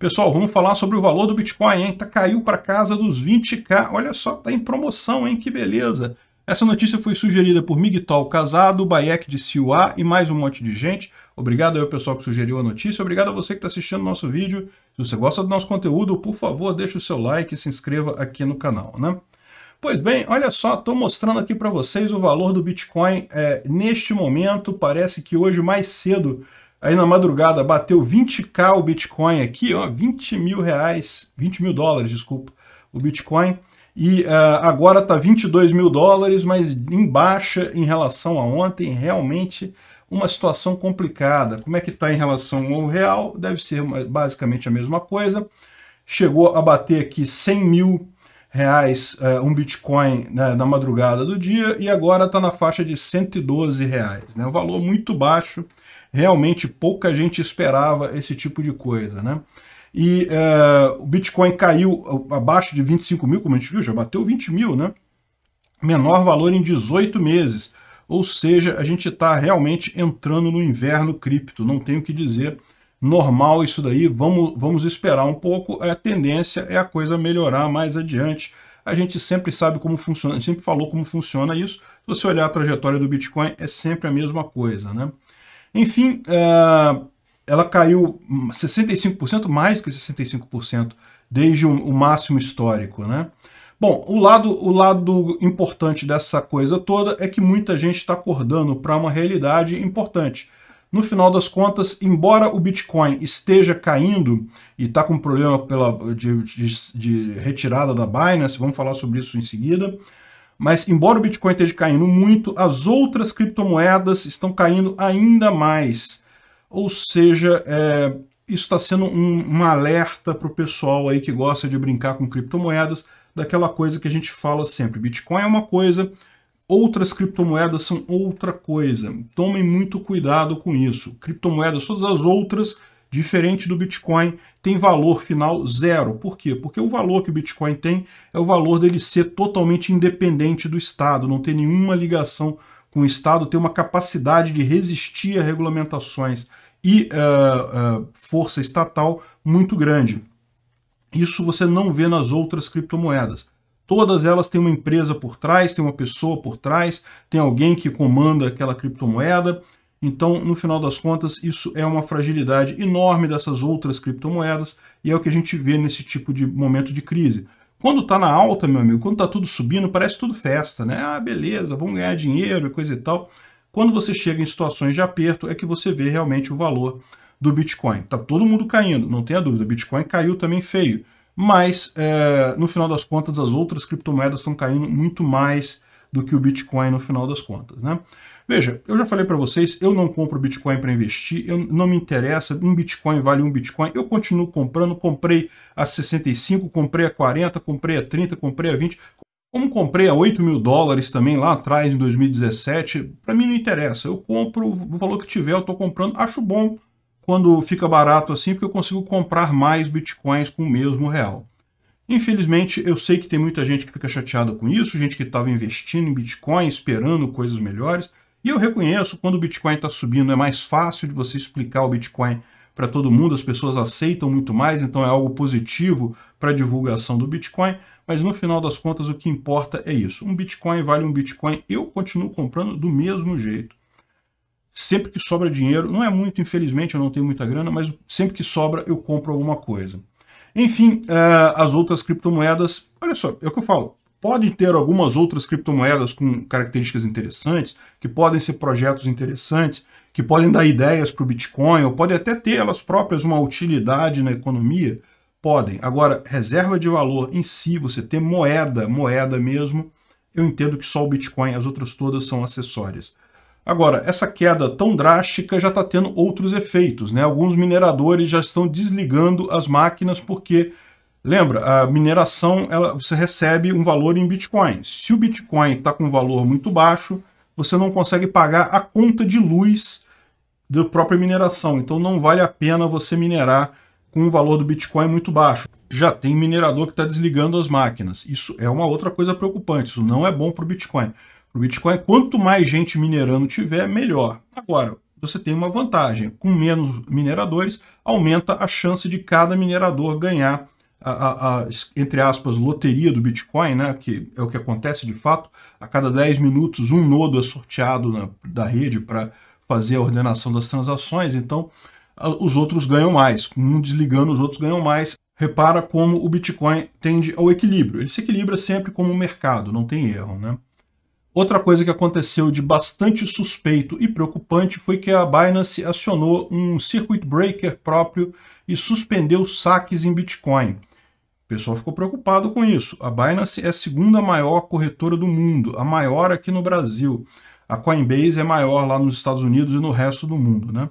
Pessoal, vamos falar sobre o valor do Bitcoin, hein? Tá, caiu para casa dos 20k. Olha só, tá em promoção, hein? Que beleza. Essa notícia foi sugerida por Migtol Casado, Bayek de Siuá e mais um monte de gente. Obrigado ao pessoal que sugeriu a notícia. Obrigado a você que está assistindo o nosso vídeo. Se você gosta do nosso conteúdo, por favor, deixe o seu like e se inscreva aqui no canal, né? Pois bem, olha só, estou mostrando aqui para vocês o valor do Bitcoin é, neste momento. Parece que hoje, mais cedo, Aí na madrugada bateu 20k o Bitcoin aqui, ó, 20 mil reais, 20 mil dólares, desculpa, o Bitcoin. E uh, agora está 22 mil dólares, mas em baixa em relação a ontem, realmente uma situação complicada. Como é que está em relação ao real? Deve ser basicamente a mesma coisa. Chegou a bater aqui 100 mil reais uh, um Bitcoin né, na madrugada do dia e agora está na faixa de 112 reais. Né? Um valor muito baixo realmente pouca gente esperava esse tipo de coisa, né? E é, o Bitcoin caiu abaixo de 25 mil, como a gente viu, já bateu 20 mil, né? Menor valor em 18 meses. Ou seja, a gente está realmente entrando no inverno cripto, não tenho o que dizer. Normal isso daí, vamos, vamos esperar um pouco, é a tendência é a coisa melhorar mais adiante. A gente sempre sabe como funciona, sempre falou como funciona isso. Se você olhar a trajetória do Bitcoin, é sempre a mesma coisa, né? Enfim, uh, ela caiu 65%, mais do que 65%, desde o, o máximo histórico, né? Bom, o lado, o lado importante dessa coisa toda é que muita gente está acordando para uma realidade importante. No final das contas, embora o Bitcoin esteja caindo e está com problema pela, de, de, de retirada da Binance, vamos falar sobre isso em seguida, mas embora o Bitcoin esteja caindo muito, as outras criptomoedas estão caindo ainda mais. Ou seja, é, isso está sendo um, um alerta para o pessoal aí que gosta de brincar com criptomoedas, daquela coisa que a gente fala sempre. Bitcoin é uma coisa, outras criptomoedas são outra coisa. Tomem muito cuidado com isso. Criptomoedas, todas as outras, Diferente do Bitcoin, tem valor final zero. Por quê? Porque o valor que o Bitcoin tem é o valor dele ser totalmente independente do Estado, não ter nenhuma ligação com o Estado, ter uma capacidade de resistir a regulamentações e uh, uh, força estatal muito grande. Isso você não vê nas outras criptomoedas. Todas elas têm uma empresa por trás, tem uma pessoa por trás, tem alguém que comanda aquela criptomoeda, então, no final das contas, isso é uma fragilidade enorme dessas outras criptomoedas e é o que a gente vê nesse tipo de momento de crise. Quando está na alta, meu amigo, quando está tudo subindo, parece tudo festa, né? Ah, beleza, vamos ganhar dinheiro e coisa e tal. Quando você chega em situações de aperto, é que você vê realmente o valor do Bitcoin. Está todo mundo caindo, não tenha dúvida. O Bitcoin caiu também feio. Mas, é, no final das contas, as outras criptomoedas estão caindo muito mais do que o Bitcoin no final das contas, né? Veja, eu já falei para vocês, eu não compro Bitcoin para investir, eu não me interessa, um Bitcoin vale um Bitcoin, eu continuo comprando, comprei a 65, comprei a 40, comprei a 30, comprei a 20, como comprei a 8 mil dólares também lá atrás, em 2017, para mim não interessa. Eu compro o valor que tiver, eu estou comprando. Acho bom quando fica barato assim, porque eu consigo comprar mais bitcoins com o mesmo real. Infelizmente, eu sei que tem muita gente que fica chateada com isso, gente que estava investindo em bitcoin, esperando coisas melhores. E eu reconheço, quando o Bitcoin está subindo, é mais fácil de você explicar o Bitcoin para todo mundo, as pessoas aceitam muito mais, então é algo positivo para a divulgação do Bitcoin, mas no final das contas o que importa é isso. Um Bitcoin vale um Bitcoin, eu continuo comprando do mesmo jeito. Sempre que sobra dinheiro, não é muito, infelizmente, eu não tenho muita grana, mas sempre que sobra eu compro alguma coisa. Enfim, eh, as outras criptomoedas, olha só, é o que eu falo, Pode ter algumas outras criptomoedas com características interessantes, que podem ser projetos interessantes, que podem dar ideias para o Bitcoin, ou podem até ter elas próprias uma utilidade na economia. Podem. Agora, reserva de valor em si, você ter moeda, moeda mesmo, eu entendo que só o Bitcoin, as outras todas são acessórias. Agora, essa queda tão drástica já está tendo outros efeitos, né? Alguns mineradores já estão desligando as máquinas porque Lembra, a mineração, ela, você recebe um valor em Bitcoin. Se o Bitcoin está com um valor muito baixo, você não consegue pagar a conta de luz da própria mineração. Então não vale a pena você minerar com o valor do Bitcoin muito baixo. Já tem minerador que está desligando as máquinas. Isso é uma outra coisa preocupante. Isso não é bom para o Bitcoin. Para o Bitcoin, quanto mais gente minerando tiver, melhor. Agora, você tem uma vantagem. Com menos mineradores, aumenta a chance de cada minerador ganhar a, a, entre aspas, loteria do Bitcoin, né, que é o que acontece de fato, a cada 10 minutos um nodo é sorteado na, da rede para fazer a ordenação das transações, então a, os outros ganham mais, um desligando os outros ganham mais. Repara como o Bitcoin tende ao equilíbrio, ele se equilibra sempre como o um mercado, não tem erro. Né? Outra coisa que aconteceu de bastante suspeito e preocupante foi que a Binance acionou um circuit breaker próprio e suspendeu saques em Bitcoin. O pessoal ficou preocupado com isso. A Binance é a segunda maior corretora do mundo, a maior aqui no Brasil. A Coinbase é maior lá nos Estados Unidos e no resto do mundo, né?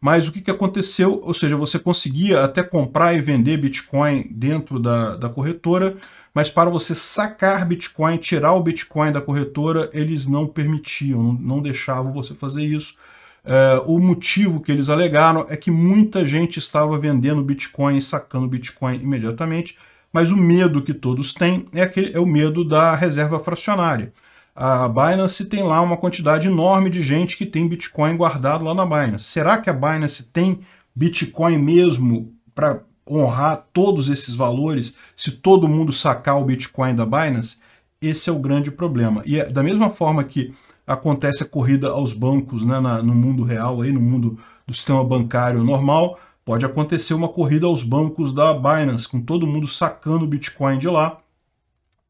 Mas o que, que aconteceu? Ou seja, você conseguia até comprar e vender Bitcoin dentro da, da corretora, mas para você sacar Bitcoin, tirar o Bitcoin da corretora, eles não permitiam, não deixavam você fazer isso. É, o motivo que eles alegaram é que muita gente estava vendendo Bitcoin e sacando Bitcoin imediatamente, mas o medo que todos têm é, aquele, é o medo da reserva fracionária. A Binance tem lá uma quantidade enorme de gente que tem Bitcoin guardado lá na Binance. Será que a Binance tem Bitcoin mesmo para honrar todos esses valores se todo mundo sacar o Bitcoin da Binance? Esse é o grande problema. E é da mesma forma que acontece a corrida aos bancos né, na, no mundo real, aí, no mundo do sistema bancário normal, Pode acontecer uma corrida aos bancos da Binance, com todo mundo sacando o Bitcoin de lá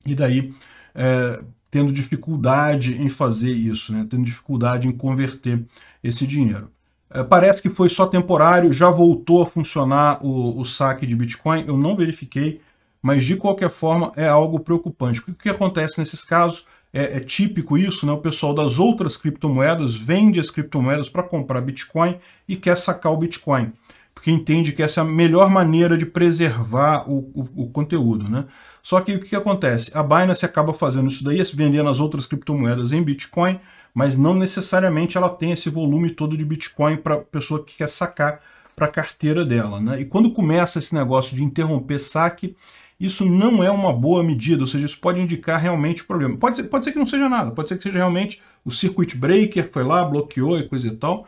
e daí é, tendo dificuldade em fazer isso, né? tendo dificuldade em converter esse dinheiro. É, parece que foi só temporário, já voltou a funcionar o, o saque de Bitcoin, eu não verifiquei, mas de qualquer forma é algo preocupante. Porque o que acontece nesses casos? É, é, típico isso, né? O pessoal das outras criptomoedas vende as criptomoedas para comprar Bitcoin e quer sacar o Bitcoin porque entende que essa é a melhor maneira de preservar o, o, o conteúdo. Né? Só que o que, acontece? A Binance acaba fazendo isso daí, vendendo as outras criptomoedas em Bitcoin, mas não necessariamente ela tem esse volume todo de Bitcoin para a pessoa que quer sacar para a carteira dela. Né? E quando começa esse negócio de interromper saque, isso não é uma boa medida, ou seja, isso pode indicar realmente o problema. Pode ser, pode ser que não seja nada, pode ser que seja realmente o circuit breaker foi lá, bloqueou e coisa e tal,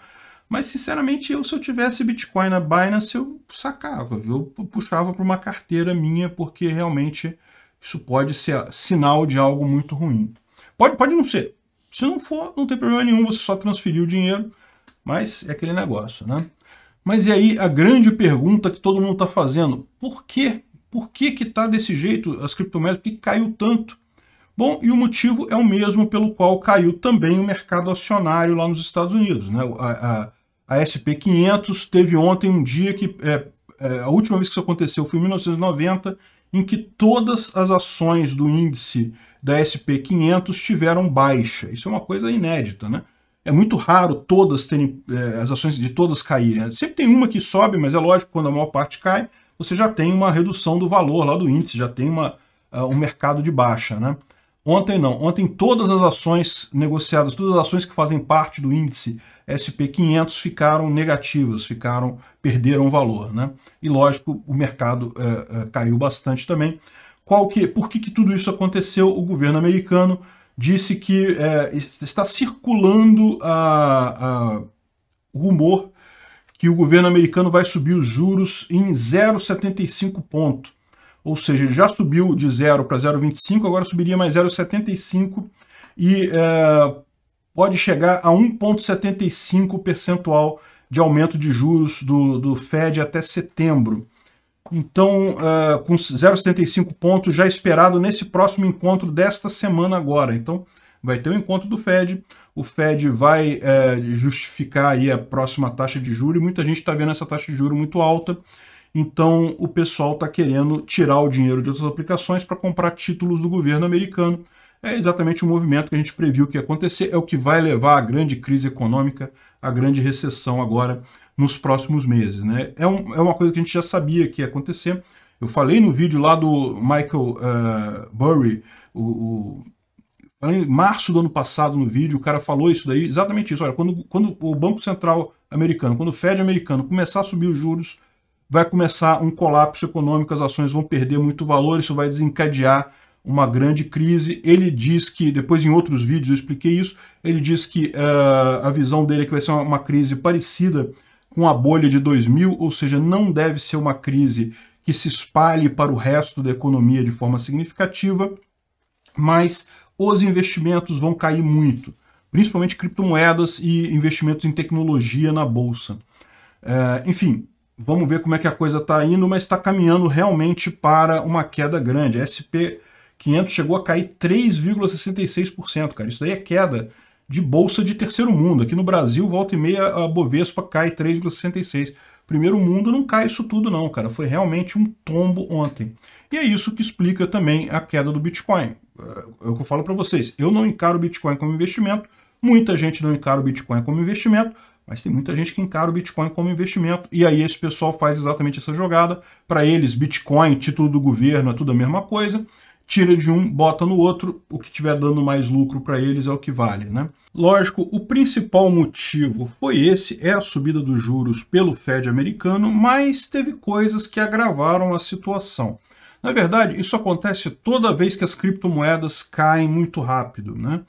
mas, sinceramente, eu, se eu tivesse Bitcoin na Binance, eu sacava, eu puxava para uma carteira minha, porque realmente isso pode ser sinal de algo muito ruim. Pode, pode não ser. Se não for, não tem problema nenhum, você só transferiu o dinheiro, mas é aquele negócio, né? Mas e aí a grande pergunta que todo mundo está fazendo, por quê? Por que que tá desse jeito as criptomoedas, por que caiu tanto? Bom, e o motivo é o mesmo pelo qual caiu também o mercado acionário lá nos Estados Unidos, né? A, a, a SP500 teve ontem um dia que, é, é, a última vez que isso aconteceu foi em 1990, em que todas as ações do índice da SP500 tiveram baixa. Isso é uma coisa inédita, né? É muito raro todas terem, é, as ações de todas caírem. Né? Sempre tem uma que sobe, mas é lógico, quando a maior parte cai, você já tem uma redução do valor lá do índice, já tem uma, uh, um mercado de baixa, né? Ontem não. Ontem todas as ações negociadas, todas as ações que fazem parte do índice SP500 ficaram negativos, ficaram perderam valor. Né? E lógico, o mercado é, é, caiu bastante também. Qual que, por que, que tudo isso aconteceu? O governo americano disse que é, está circulando a, a rumor que o governo americano vai subir os juros em 0,75 ponto. Ou seja, ele já subiu de 0 para 0,25, agora subiria mais 0,75 e é, pode chegar a 1,75 percentual de aumento de juros do, do Fed até setembro. Então, uh, com 0,75 pontos já esperado nesse próximo encontro desta semana agora. Então, vai ter o um encontro do Fed, o Fed vai uh, justificar aí a próxima taxa de juros, e muita gente está vendo essa taxa de juros muito alta, então o pessoal está querendo tirar o dinheiro de outras aplicações para comprar títulos do governo americano, é exatamente o movimento que a gente previu que ia acontecer, é o que vai levar à grande crise econômica, à grande recessão agora nos próximos meses. Né? É, um, é uma coisa que a gente já sabia que ia acontecer. Eu falei no vídeo lá do Michael uh, Burry, o, o, em março do ano passado no vídeo, o cara falou isso daí, exatamente isso. Olha, quando, quando o Banco Central americano, quando o Fed americano começar a subir os juros, vai começar um colapso econômico, as ações vão perder muito valor, isso vai desencadear uma grande crise. Ele diz que, depois em outros vídeos eu expliquei isso, ele diz que uh, a visão dele é que vai ser uma crise parecida com a bolha de 2000, ou seja, não deve ser uma crise que se espalhe para o resto da economia de forma significativa, mas os investimentos vão cair muito, principalmente criptomoedas e investimentos em tecnologia na bolsa. Eh, enfim, vamos ver como é que a coisa está indo, mas está caminhando realmente para uma queda grande. SP 500 chegou a cair 3,66%, cara. Isso daí é queda de bolsa de terceiro mundo. Aqui no Brasil, volta e meia, a Bovespa cai 3,66%. Primeiro mundo não cai isso tudo não, cara. Foi realmente um tombo ontem. E é isso que explica também a queda do Bitcoin. É, é o que eu falo para vocês. Eu não encaro o Bitcoin como investimento. Muita gente não encara o Bitcoin como investimento. Mas tem muita gente que encara o Bitcoin como investimento. E aí esse pessoal faz exatamente essa jogada. Para eles, Bitcoin, título do governo, é tudo a mesma coisa tira de um, bota no outro, o que tiver dando mais lucro para eles é o que vale, né? Lógico, o principal motivo foi esse, é a subida dos juros pelo Fed americano, mas teve coisas que agravaram a situação. Na verdade, isso acontece toda vez que as criptomoedas caem muito rápido, né?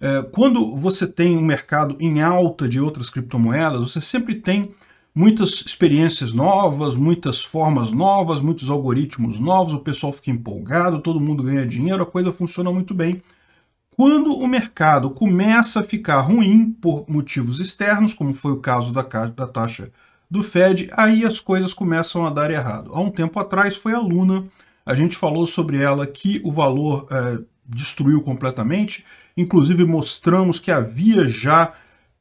É, quando você tem um mercado em alta de outras criptomoedas, você sempre tem muitas experiências novas, muitas formas novas, muitos algoritmos novos, o pessoal fica empolgado, todo mundo ganha dinheiro, a coisa funciona muito bem. Quando o mercado começa a ficar ruim por motivos externos, como foi o caso da, da taxa do Fed, aí as coisas começam a dar errado. Há um tempo atrás foi a Luna, a gente falou sobre ela que o valor é, destruiu completamente, inclusive mostramos que havia já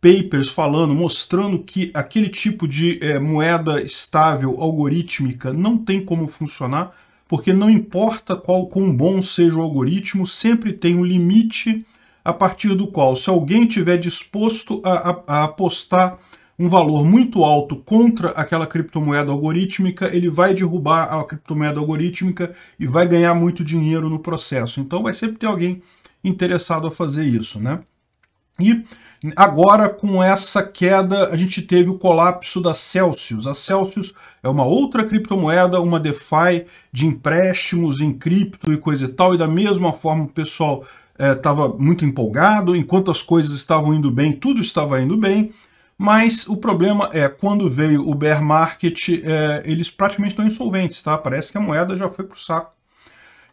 papers falando, mostrando que aquele tipo de é, moeda estável, algorítmica, não tem como funcionar, porque não importa qual quão bom seja o algoritmo, sempre tem um limite a partir do qual, se alguém tiver disposto a, a, a apostar um valor muito alto contra aquela criptomoeda algorítmica, ele vai derrubar a criptomoeda algorítmica e vai ganhar muito dinheiro no processo. Então vai sempre ter alguém interessado a fazer isso, né? E Agora, com essa queda, a gente teve o colapso da Celsius. A Celsius é uma outra criptomoeda, uma DeFi de empréstimos em cripto e coisa e tal, e da mesma forma o pessoal estava eh, é, muito empolgado, enquanto as coisas estavam indo bem, tudo estava indo bem, mas o problema é, quando veio o bear market, é, eles praticamente estão insolventes, tá? Parece que a moeda já foi para o saco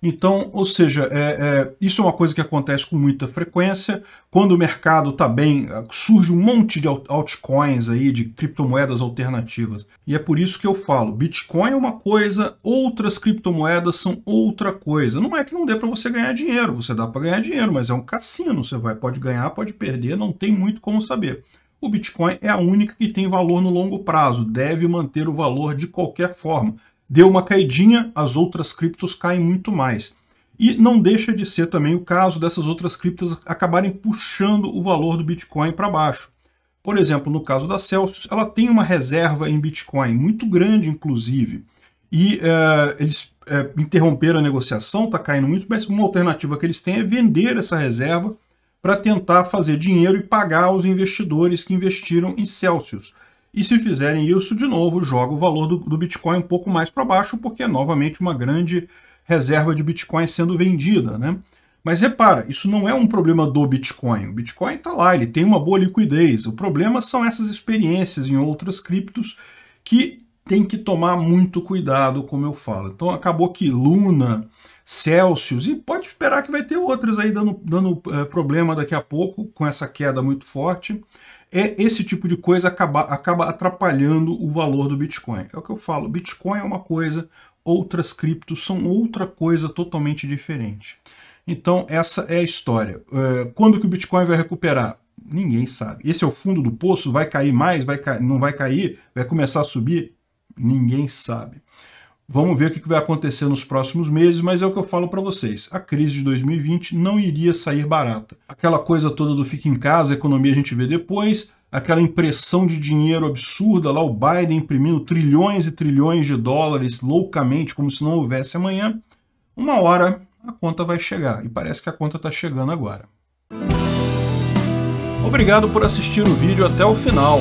então, ou seja, é, é, isso é uma coisa que acontece com muita frequência. Quando o mercado está bem, ah, surge um monte de altcoins aí, de criptomoedas alternativas. E é por isso que eu falo, Bitcoin é uma coisa, outras criptomoedas são outra coisa. Não é que não dê para você ganhar dinheiro, você dá para ganhar dinheiro, mas é um cassino, você vai, pode ganhar, pode perder, não tem muito como saber. O Bitcoin é a única que tem valor no longo prazo, deve manter o valor de qualquer forma deu uma caidinha, as outras criptos caem muito mais. E não deixa de ser também o caso dessas outras criptas acabarem puxando o valor do Bitcoin para baixo. Por exemplo, no caso da Celsius, ela tem uma reserva em Bitcoin muito grande, inclusive, e é, eles é, interromperam a negociação, está caindo muito, mas uma alternativa que eles têm é vender essa reserva para tentar fazer dinheiro e pagar os investidores que investiram em Celsius. E se fizerem isso, de novo, joga o valor do, do Bitcoin um pouco mais para baixo, porque é novamente uma grande reserva de Bitcoin sendo vendida, né? Mas repara, isso não é um problema do Bitcoin. O Bitcoin está lá, ele tem uma boa liquidez. O problema são essas experiências em outras criptos que tem que tomar muito cuidado, como eu falo. Então acabou que Luna, Celsius, e pode esperar que vai ter outras aí dando, dando é, problema daqui a pouco com essa queda muito forte é esse tipo de coisa acaba, acaba atrapalhando o valor do Bitcoin. É o que eu falo, Bitcoin é uma coisa, outras criptos são outra coisa totalmente diferente. Então essa é a história. É, quando que o Bitcoin vai recuperar? Ninguém sabe. Esse é o fundo do poço? Vai cair mais? Vai ca... Não vai cair? Vai começar a subir? Ninguém sabe. Vamos ver o que vai acontecer nos próximos meses, mas é o que eu falo para vocês. A crise de 2020 não iria sair barata. Aquela coisa toda do fica em casa, a economia a gente vê depois, aquela impressão de dinheiro absurda lá, o Biden imprimindo trilhões e trilhões de dólares loucamente, como se não houvesse amanhã. Uma hora a conta vai chegar, e parece que a conta está chegando agora. Obrigado por assistir o vídeo até o final.